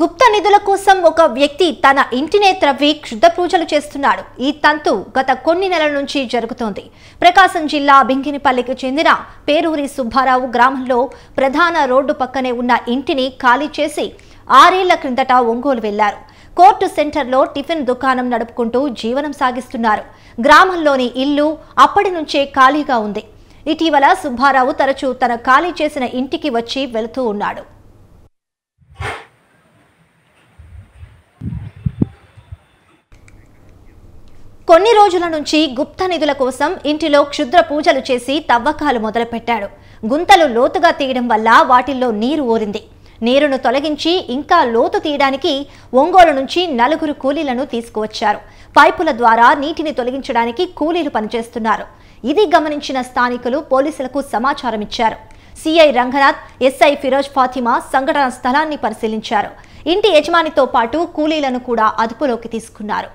గుప్త నిధుల కోసం ఒక వ్యక్తి తన ఇంటినే త్రవ్వి క్షుద్ధ పూజలు చేస్తున్నాడు ఈ తంతు గత కొన్ని నెలల నుంచి జరుగుతోంది ప్రకాశం జిల్లా బింగినిపల్లికి చెందిన పేరూరి సుబ్బారావు గ్రామంలో ప్రధాన రోడ్డు పక్కనే ఉన్న ఇంటిని ఖాళీ చేసి ఆరేళ్ల క్రిందట ఒంగోలు వెళ్లారు కోర్టు సెంటర్లో టిఫిన్ దుకాణం నడుపుకుంటూ జీవనం సాగిస్తున్నారు గ్రామంలోని ఇల్లు అప్పటి నుంచే ఖాళీగా ఉంది ఇటీవల సుబ్బారావు తరచూ తన ఖాళీ చేసిన ఇంటికి వచ్చి వెళుతూ ఉన్నాడు కొన్ని రోజుల నుంచి గుప్త నిధుల కోసం ఇంటిలో క్షుద్ర పూజలు చేసి తవ్వకాలు మొదలుపెట్టాడు గుంతలు లోతుగా తీయడం వల్ల వాటిల్లో నీరు ఊరింది నీరును తొలగించి ఇంకా లోతు తీయడానికి ఒంగోలు నుంచి నలుగురు కూలీలను తీసుకువచ్చారు పైపుల ద్వారా నీటిని తొలగించడానికి కూలీలు పనిచేస్తున్నారు ఇది గమనించిన స్థానికులు పోలీసులకు సమాచారం ఇచ్చారు సిఐ రంగనాథ్ ఎస్ఐ ఫిరోజ్ ఫాతిమా సంఘటన స్థలాన్ని పరిశీలించారు ఇంటి యజమానితో పాటు కూలీలను కూడా అదుపులోకి తీసుకున్నారు